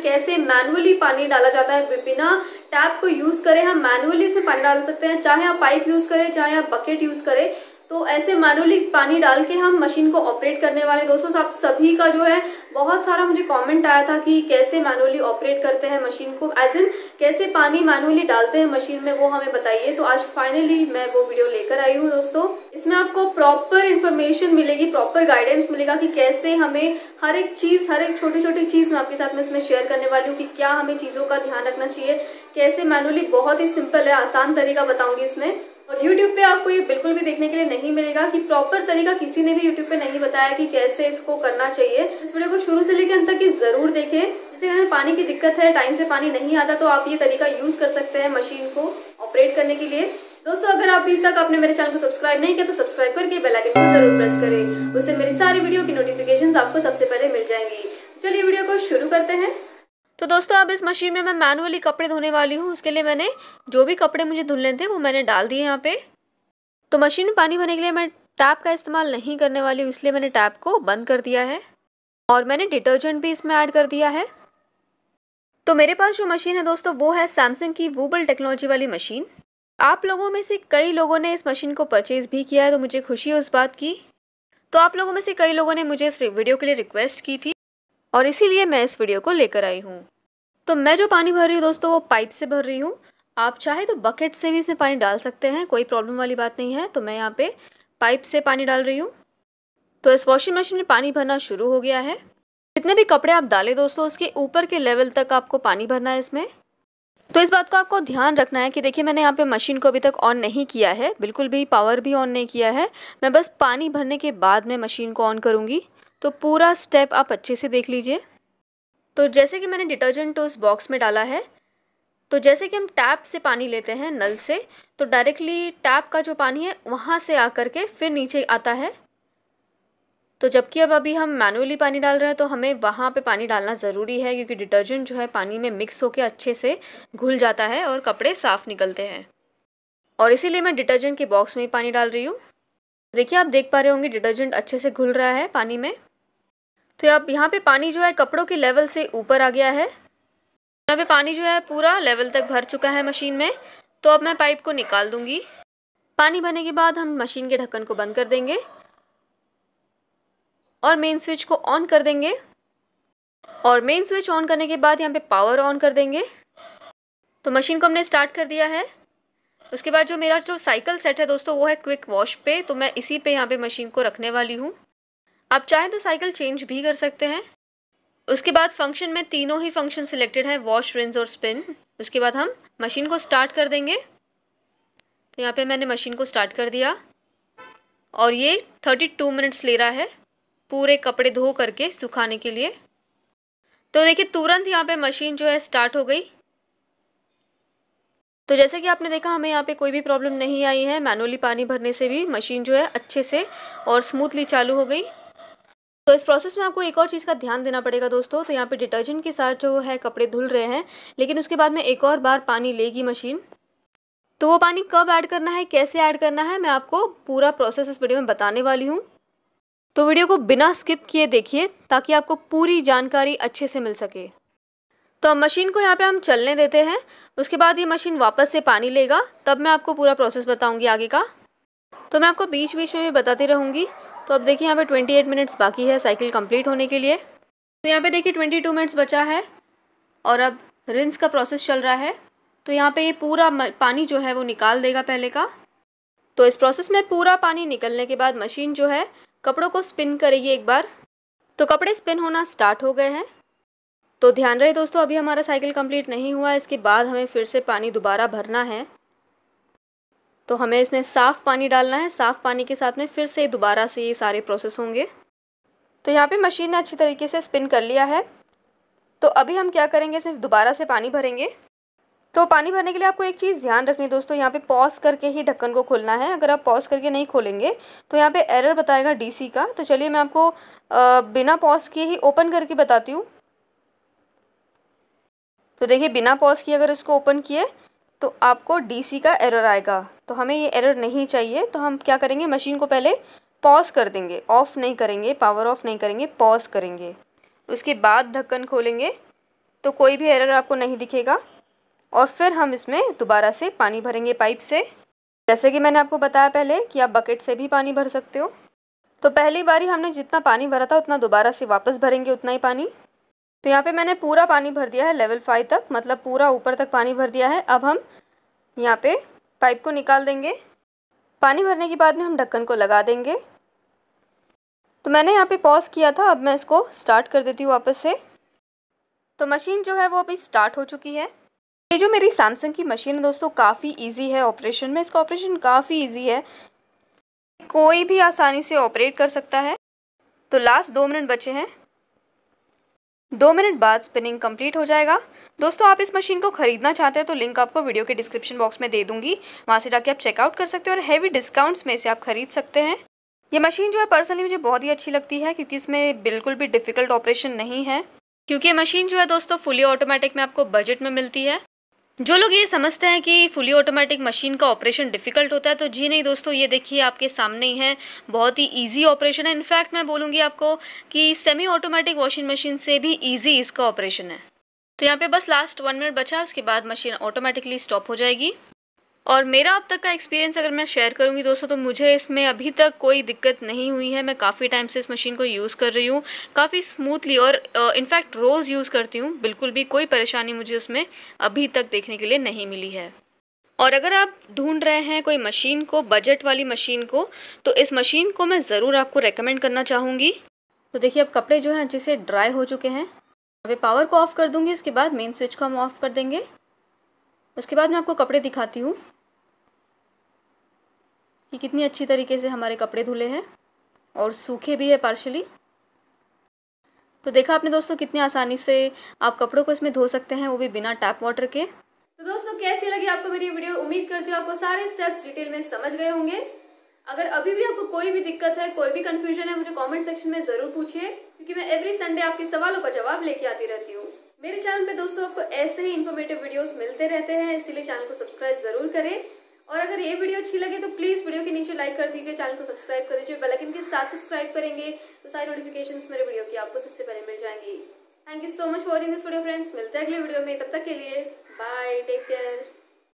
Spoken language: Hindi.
कैसे मैनुअली पानी डाला जाता है बिना टैप को यूज करें हम मैनुअली इसमें पानी डाल सकते हैं चाहे आप पाइप यूज करें चाहे आप बकेट यूज करें तो ऐसे मैनुअली पानी डाल के हम मशीन को ऑपरेट करने वाले दोस्तों आप सभी का जो है बहुत सारा मुझे कमेंट आया था कि कैसे मैनुअली ऑपरेट करते हैं मशीन को एज इन कैसे पानी मैनुअली डालते हैं मशीन में वो हमें बताइए तो आज फाइनली मैं वो वीडियो लेकर आई हूँ दोस्तों इसमें आपको प्रॉपर इन्फॉर्मेशन मिलेगी प्रॉपर गाइडेंस मिलेगा कि कैसे हमें हर एक चीज हर एक छोटी छोटी चीज मैं आपके साथ में इसमें शेयर करने वाली हूँ कि क्या हमें चीजों का ध्यान रखना चाहिए कैसे मैनुअली बहुत ही सिंपल है आसान तरीका बताऊंगी इसमें और यूट्यूब पे आपको ये बिल्कुल भी देखने के लिए नहीं मिलेगा कि प्रॉपर तरीका किसी ने भी यूट्यूब पे नहीं बताया कि कैसे इसको करना चाहिए इस वीडियो को शुरू से लेकर अंत तक जरूर देखें जैसे हमें पानी की दिक्कत है टाइम से पानी नहीं आता तो आप ये तरीका यूज कर सकते हैं मशीन को ऑपरेट करने के लिए दोस्तों अगर आप अभी तक आपने मेरे चैनल को सब्सक्राइब नहीं किया तो सब्सक्राइब करके बेल आइकन को जरूर प्रेस करें उससे मेरी सारी वीडियो की नोटिफिकेशन आपको सबसे पहले मिल जाएंगी चलिए वीडियो को शुरू करते हैं तो दोस्तों अब इस मशीन में मैं मैनुअली कपड़े धोने वाली हूँ उसके लिए मैंने जो भी कपड़े मुझे धुलने थे वो मैंने डाल दिए यहाँ पे तो मशीन में पानी भरने के लिए मैं टैप का इस्तेमाल नहीं करने वाली हूँ इसलिए मैंने टैप को बंद कर दिया है और मैंने डिटर्जेंट भी इसमें ऐड कर दिया है तो मेरे पास जो मशीन है दोस्तों वो है सैमसंग की वूबल टेक्नोलॉजी वाली मशीन आप लोगों में से कई लोगों ने इस मशीन को परचेज़ भी किया है तो मुझे खुशी है उस बात की तो आप लोगों में से कई लोगों ने मुझे इस वीडियो के लिए रिक्वेस्ट की थी और इसीलिए मैं इस वीडियो को लेकर आई हूँ तो मैं जो पानी भर रही हूँ दोस्तों वो पाइप से भर रही हूँ आप चाहे तो बकेट से भी इसमें पानी डाल सकते हैं कोई प्रॉब्लम वाली बात नहीं है तो मैं यहाँ पे पाइप से पानी डाल रही हूँ तो इस वॉशिंग मशीन में पानी भरना शुरू हो गया है जितने भी कपड़े आप डालें दोस्तों उसके ऊपर के लेवल तक आपको पानी भरना है इसमें तो इस बात का आपको ध्यान रखना है कि देखिए मैंने यहाँ पे मशीन को अभी तक ऑन नहीं किया है बिल्कुल भी पावर भी ऑन नहीं किया है मैं बस पानी भरने के बाद में मशीन को ऑन करूँगी तो पूरा स्टेप आप अच्छे से देख लीजिए तो जैसे कि मैंने डिटर्जेंट उस बॉक्स में डाला है तो जैसे कि हम टैप से पानी लेते हैं नल से तो डायरेक्टली टैप का जो पानी है वहाँ से आकर के फिर नीचे आता है तो जबकि अब अभी हम मैनुअली पानी डाल रहे हैं तो हमें वहाँ पे पानी डालना ज़रूरी है क्योंकि डिटर्जेंट जो है पानी में मिक्स होकर अच्छे से घुल जाता है और कपड़े साफ़ निकलते हैं और इसीलिए मैं डिटर्जेंट के बॉक्स में ही पानी डाल रही हूँ देखिए आप देख पा रहे होंगे डिटर्जेंट अच्छे से घुल रहा है पानी में तो अब यहाँ पे पानी जो है कपड़ों के लेवल से ऊपर आ गया है यहाँ पे पानी जो है पूरा लेवल तक भर चुका है मशीन में तो अब मैं पाइप को निकाल दूँगी पानी भरने के बाद हम मशीन के ढक्कन को बंद कर देंगे और मेन स्विच को ऑन कर देंगे और मेन स्विच ऑन करने के बाद यहाँ पे पावर ऑन कर देंगे तो मशीन को हमने स्टार्ट कर दिया है उसके बाद जो मेरा जो साइकिल सेट है दोस्तों वो है क्विक वॉश पे तो मैं इसी पे यहाँ पे मशीन को रखने वाली हूँ आप चाहें तो साइकिल चेंज भी कर सकते हैं उसके बाद फंक्शन में तीनों ही फंक्शन सिलेक्टेड है वॉश रिंस और स्पिन उसके बाद हम मशीन को स्टार्ट कर देंगे तो यहाँ पे मैंने मशीन को स्टार्ट कर दिया और ये थर्टी टू मिनट्स ले रहा है पूरे कपड़े धो करके सुखाने के लिए तो देखिए तुरंत यहाँ पे मशीन जो है स्टार्ट हो गई तो जैसे कि आपने देखा हमें यहाँ पे कोई भी प्रॉब्लम नहीं आई है मैनुअली पानी भरने से भी मशीन जो है अच्छे से और स्मूथली चालू हो गई तो इस प्रोसेस में आपको एक और चीज़ का ध्यान देना पड़ेगा दोस्तों तो यहाँ पे डिटर्जेंट के साथ जो है कपड़े धुल रहे हैं लेकिन उसके बाद में एक और बार पानी लेगी मशीन तो वो पानी कब ऐड करना है कैसे ऐड करना है मैं आपको पूरा प्रोसेस इस वीडियो में बताने वाली हूँ तो वीडियो को बिना स्किप किए देखिए ताकि आपको पूरी जानकारी अच्छे से मिल सके तो अब मशीन को यहाँ पे हम चलने देते हैं उसके बाद ये मशीन वापस से पानी लेगा तब मैं आपको पूरा प्रोसेस बताऊँगी आगे का तो मैं आपको बीच बीच में भी बताती रहूँगी तो अब देखिए यहाँ पे ट्वेंटी एट मिनट्स बाकी है साइकिल कंप्लीट होने के लिए तो यहाँ पे देखिए ट्वेंटी टू मिनट्स बचा है और अब रिंस का प्रोसेस चल रहा है तो यहाँ पे ये पूरा पानी जो है वो निकाल देगा पहले का तो इस प्रोसेस में पूरा पानी निकलने के बाद मशीन जो है कपड़ों को स्पिन करेगी एक बार तो कपड़े स्पिन होना स्टार्ट हो गए हैं तो ध्यान रहे दोस्तों अभी हमारा साइकिल कम्प्लीट नहीं हुआ इसके बाद हमें फिर से पानी दोबारा भरना है तो हमें इसमें साफ़ पानी डालना है साफ़ पानी के साथ में फिर से दोबारा से ये सारे प्रोसेस होंगे तो यहाँ पे मशीन ने अच्छी तरीके से स्पिन कर लिया है तो अभी हम क्या करेंगे सिर्फ दोबारा से पानी भरेंगे तो पानी भरने के लिए आपको एक चीज़ ध्यान रखनी है दोस्तों यहाँ पे पॉज करके ही ढक्कन को खोलना है अगर आप पॉज करके नहीं खोलेंगे तो यहाँ पे एरर बताएगा डीसी का तो चलिए मैं आपको बिना पॉज किए ही ओपन करके बताती हूँ तो देखिए बिना पॉज किए अगर इसको ओपन किए तो आपको डी का एरर आएगा तो हमें ये एरर नहीं चाहिए तो हम क्या करेंगे मशीन को पहले पॉज कर देंगे ऑफ़ नहीं करेंगे पावर ऑफ़ नहीं करेंगे पॉज करेंगे उसके बाद ढक्कन खोलेंगे तो कोई भी एरर आपको नहीं दिखेगा और फिर हम इसमें दोबारा से पानी भरेंगे पाइप से जैसे कि मैंने आपको बताया पहले कि आप बकेट से भी पानी भर सकते हो तो पहली बारी हमने जितना पानी भरा था उतना दोबारा से वापस भरेंगे उतना ही पानी तो यहाँ पे मैंने पूरा पानी भर दिया है लेवल फाइव तक मतलब पूरा ऊपर तक पानी भर दिया है अब हम यहाँ पे पाइप को निकाल देंगे पानी भरने के बाद में हम ढक्कन को लगा देंगे तो मैंने यहाँ पे पॉज किया था अब मैं इसको स्टार्ट कर देती हूँ वापस से तो मशीन जो है वो अभी स्टार्ट हो चुकी है ये जो मेरी सैमसंग की मशीन है दोस्तों काफ़ी ईजी है ऑपरेशन में इसका ऑपरेशन काफ़ी ईजी है कोई भी आसानी से ऑपरेट कर सकता है तो लास्ट दो मिनट बचे हैं दो मिनट बाद स्पिनिंग कंप्लीट हो जाएगा दोस्तों आप इस मशीन को खरीदना चाहते हैं तो लिंक आपको वीडियो के डिस्क्रिप्शन बॉक्स में दे दूंगी वहाँ से जाके आप चेकआउट कर सकते हो और हैवी डिस्काउंट्स में से आप खरीद सकते हैं ये मशीन जो है पर्सनली मुझे बहुत ही अच्छी लगती है क्योंकि इसमें बिल्कुल भी डिफ़िकल्ट ऑपरेशन नहीं है क्योंकि ये मशीन जो है दोस्तों फुली ऑटोमेटिक में आपको बजट में मिलती है जो लोग ये समझते हैं कि फुली ऑटोमेटिक मशीन का ऑपरेशन डिफ़िकल्ट होता है तो जी नहीं दोस्तों ये देखिए आपके सामने ही है बहुत ही इजी ऑपरेशन है इनफैक्ट मैं बोलूँगी आपको कि सेमी ऑटोमेटिक वॉशिंग मशीन से भी इजी इसका ऑपरेशन है तो यहाँ पे बस लास्ट वन मिनट बचा है उसके बाद मशीन ऑटोमेटिकली स्टॉप हो जाएगी और मेरा अब तक का एक्सपीरियंस अगर मैं शेयर करूँगी दोस्तों तो मुझे इसमें अभी तक कोई दिक्कत नहीं हुई है मैं काफ़ी टाइम से इस मशीन को यूज़ कर रही हूँ काफ़ी स्मूथली और इनफैक्ट रोज़ यूज़ करती हूँ बिल्कुल भी कोई परेशानी मुझे इसमें अभी तक देखने के लिए नहीं मिली है और अगर आप ढूंढ रहे हैं कोई मशीन को बजट वाली मशीन को तो इस मशीन को मैं ज़रूर आपको रेकमेंड करना चाहूँगी तो देखिए अब कपड़े जो हैं अच्छे से ड्राई हो चुके हैं अभी पावर को ऑफ़ कर दूँगी उसके बाद मेन स्विच को हम ऑफ़ कर देंगे उसके बाद मैं आपको कपड़े दिखाती हूँ कि कितनी अच्छी तरीके से हमारे कपड़े धुले हैं और सूखे भी है पार्शली तो देखा आपने दोस्तों कितनी आसानी से आप कपड़ों को इसमें धो सकते हैं वो भी बिना टैप वाटर के तो दोस्तों कैसी लगी आपको मेरी वीडियो उम्मीद करती हूँ आपको सारे स्टेप्स डिटेल में समझ गए होंगे अगर अभी भी आपको कोई भी दिक्कत है कोई भी कंफ्यूजन है मुझे कॉमेंट सेक्शन में जरूर पूछिए क्योंकि मैं एवरी संडे आपके सवालों का जवाब लेके आती रहती हूँ मेरे चैनल पे दोस्तों आपको ऐसे ही इन्फॉर्मेटिव वीडियोस मिलते रहते हैं इसीलिए चैनल को सब्सक्राइब जरूर करें और अगर ये वीडियो अच्छी लगे तो प्लीज वीडियो के नीचे लाइक कर दीजिए चैनल को सब्सक्राइब कर दीजिए बेलाइकन के साथ सब्सक्राइब करेंगे तो सारी नोटिफिकेशन मेरे वीडियो की आपको सबसे पहले मिल जाएंगी thank you so much watching this video friends मिलते हैं अगले वीडियो में तब तक के लिए बाय टेक केयर